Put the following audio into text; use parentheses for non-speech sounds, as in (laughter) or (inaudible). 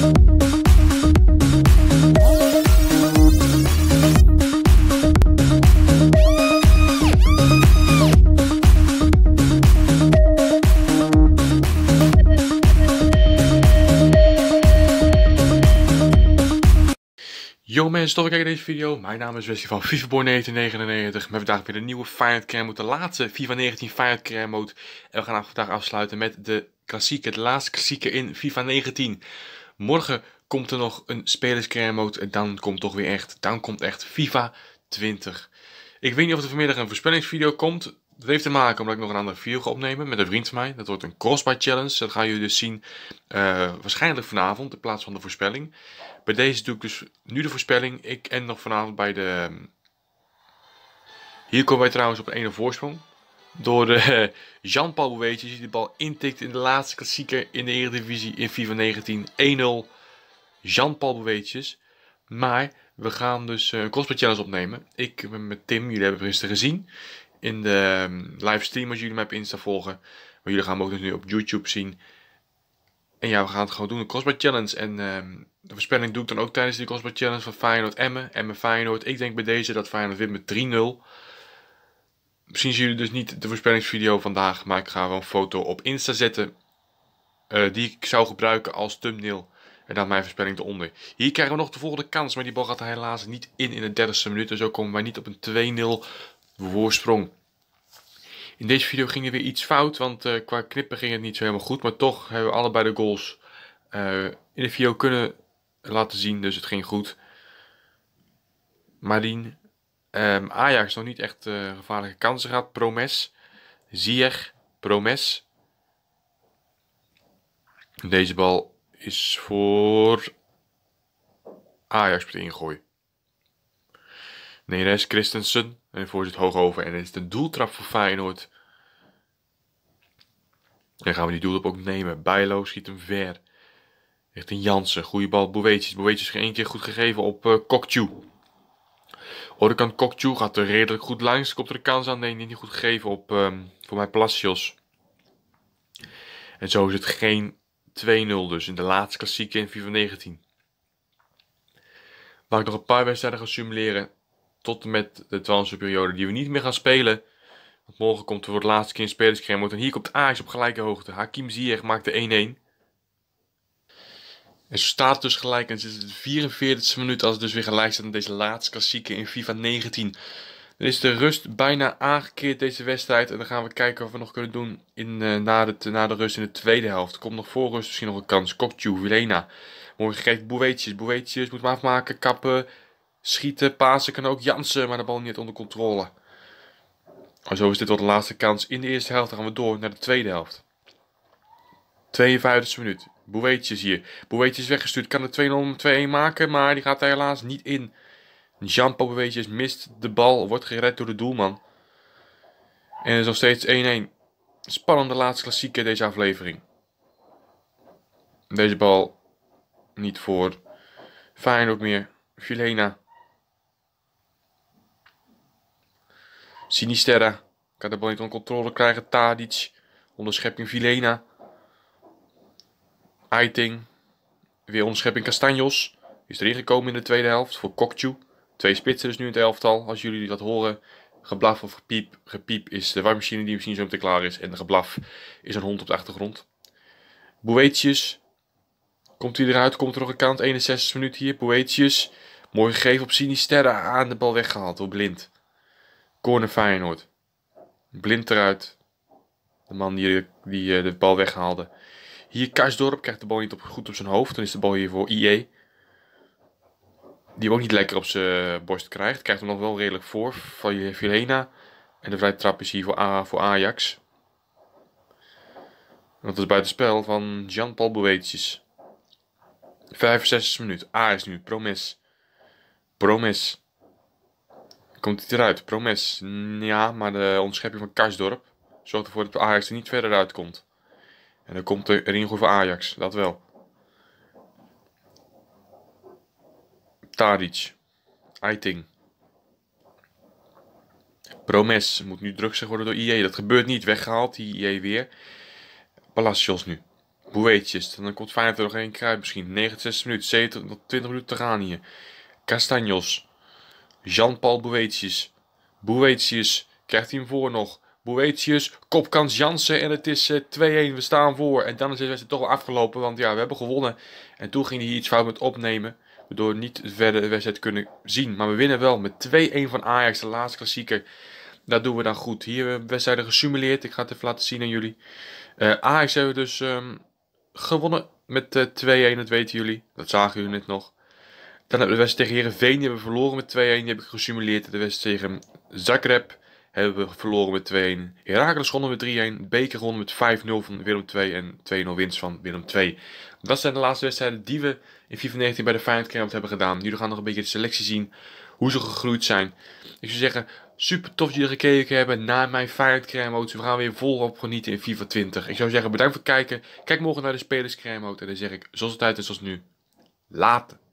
Yo mensen, tof kijken deze video. Mijn naam is Wesley van Born 1999 hebben vandaag weer de nieuwe Fire Mode, de laatste FIFA 19 Fire Care Mode. En we gaan vandaag afsluiten met de klassieke, de laatste klassieke in FIFA 19. Morgen komt er nog een spelerscare mode en dan komt toch weer echt, dan komt echt FIFA 20. Ik weet niet of er vanmiddag een voorspellingsvideo komt. Dat heeft te maken omdat ik nog een andere video ga opnemen met een vriend van mij. Dat wordt een crossbar challenge. Dat gaan jullie dus zien eh, waarschijnlijk vanavond in plaats van de voorspelling. Bij deze doe ik dus nu de voorspelling. Ik en nog vanavond bij de... Ehm, hier komen wij trouwens op een ene voorsprong. Door de eh, (laughs) Jean-Paul die de bal intikt in de laatste klassieker in de Eredivisie in FIFA 19. 1-0 Jean-Paul Maar we gaan dus eh, een crossplay challenge opnemen. Ik ben met Tim, jullie hebben het gezien. In de ehm, livestream als jullie mij op Insta volgen. Maar jullie gaan hem ook dus nu op YouTube zien. En ja, we gaan het gewoon doen, de crossplay challenge. En ehm, de voorspelling doe ik dan ook tijdens die crossplay challenge van Feyenoord Emmen. Emmen Feyenoord. Ik denk bij deze dat Feyenoord wint met 3-0. Misschien zien jullie dus niet de voorspellingsvideo vandaag, maar ik ga wel een foto op Insta zetten. Eh, die ik zou gebruiken als thumbnail. En dan mijn voorspelling eronder. Hier krijgen we nog de volgende kans, maar die bal gaat helaas niet in in de 30ste minuut. En zo komen wij niet op een 2-0 voorsprong. In deze video ging er weer iets fout, want eh, qua knippen ging het niet zo helemaal goed. Maar toch hebben we allebei de goals eh, in de video kunnen laten zien, dus het ging goed. Marien Um, Ajax nog niet echt eh, gevaarlijke kansen gehad. Promes, Zier, Promes. Deze bal is voor Ajax met ingooi. Neres, Christensen. En het hoog over. En het is een doeltrap voor Feyenoord. En gaan we die doeltrap ook nemen. Bijlo schiet hem ver. Echt een Jansen. Goede bal. Boeweetjes. Boeweetjes één keer goed gegeven op uh, Orkan Kokju gaat er redelijk goed langs. Komt er een kans aan? Nee, niet goed gegeven op, ehm, voor mijn Palacios. En zo is het geen 2-0 dus in de laatste klassieke in FIFA 19. Waar ik nog een paar wedstrijden ga simuleren. Tot en met de periode die we niet meer gaan spelen. Want morgen komt er voor de laatste keer een spelerscreme. En hier komt Ajax op gelijke hoogte. Hakim Ziyech maakt de 1-1. Het staat dus gelijk. En het is de 44e minuut als het dus weer gelijk staat aan deze laatste klassieke in FIFA 19. Er is de rust bijna aangekeerd deze wedstrijd. En dan gaan we kijken wat we nog kunnen doen in, eh, na, de, na de rust in de tweede helft. Komt nog voor rust misschien nog een kans. Koktju, Vilena. Mooi gegeven Boeweetjes. Boeweetjes moet maar afmaken, kappen, schieten, pasen kan ook. Jansen, maar de bal niet onder controle. En zo is dit wel de laatste kans in de eerste helft. Dan gaan we door naar de tweede helft. 52e minuut. Boeweetjes hier. Boeweetjes weggestuurd. Kan er 2-0 2-1 maken, maar die gaat er helaas niet in. Jean-Paul Boeweetjes mist de bal. Wordt gered door de doelman. En het is nog steeds 1-1. Spannende laatste klassieker deze aflevering. Deze bal niet voor ook meer. Filena. Sinisterra. Kan de bal niet onder controle krijgen. Tadic. Onderschepping Vilena. Aiting. Weer onderschepping Castanjos. is erin gekomen in de tweede helft voor Kokchu. Twee spitsen dus nu in het elftal. Als jullie dat horen, geblaf of gepiep. Gepiep is de warmmachine die misschien zo meteen klaar is. En de geblaf is een hond op de achtergrond. Boetjes Komt hij eruit? Komt er nog een kant? 61 minuut hier. Boetjes Mooi gegeven op Sinisterra. Aan de bal weggehaald door Blind. Corner Feyenoord. Blind eruit. De man die, die eh, de bal weghaalde. Hier Karsdorp krijgt de bal niet goed op zijn hoofd. Dan is de bal hier voor IE. Die hem ook niet lekker op zijn borst krijgt. Krijgt hem nog wel redelijk voor van Vilena. En de vrije trap is hier voor, A, voor Ajax. En dat is spel van Jean-Paul Boetius. 65 minuut. A is nu. Promes. Promes. Komt hij eruit? Promes. Ja, maar de ontschepping van Karsdorp zorgt ervoor dat Ajax er niet verder uitkomt. En dan komt er Ringo voor Ajax, dat wel. Tadic. Eiting. Promes moet nu druk worden door IJ. E. Dat gebeurt niet. Weggehaald, die IE weer. Palacios nu. Boeetjes. Dan komt Feyenoord nog één kruid misschien. 69 minuten, 70 20 minuten te gaan hier. Castanjos. Jean-Paul Boetius. Boetius. Krijgt hij hem voor nog. Boetius, kopkans Jansen en het is 2-1, eh, we staan voor. En dan is de wedstrijd toch wel afgelopen, want ja, we hebben gewonnen. En toen ging hij iets fout met opnemen, waardoor we niet verder de wedstrijd kunnen zien. Maar we winnen wel met 2-1 van Ajax, de laatste klassieker. Dat doen we dan goed. Hier hebben we wedstrijden gesimuleerd, ik ga het even laten zien aan jullie. Eh, Ajax hebben we dus ehm, gewonnen met 2-1, eh, dat weten jullie. Dat zagen jullie net nog. Dan hebben we de wedstrijd tegen Herenveen, die hebben we verloren met 2-1. Die heb ik gesimuleerd. De wedstrijd tegen Zagreb hebben we verloren met 2-1. Herakles gewonnen met 3-1. Beker gewonnen met 5-0 van Willem 2 en 2-0 winst van Willem 2. Dat zijn de laatste wedstrijden die we in FIFA 19 bij de Feyenoord Camp hebben gedaan. Jullie gaan nog een beetje de selectie zien, hoe ze gegroeid zijn. Ik zou zeggen, super tof dat jullie gekeken hebben naar mijn Feyenoord Camp We gaan weer volop genieten in FIFA 20. Ik zou zeggen, bedankt voor het kijken. Kijk morgen naar de Spelers Camp En dan zeg ik, zoals het altijd is, zoals nu, later.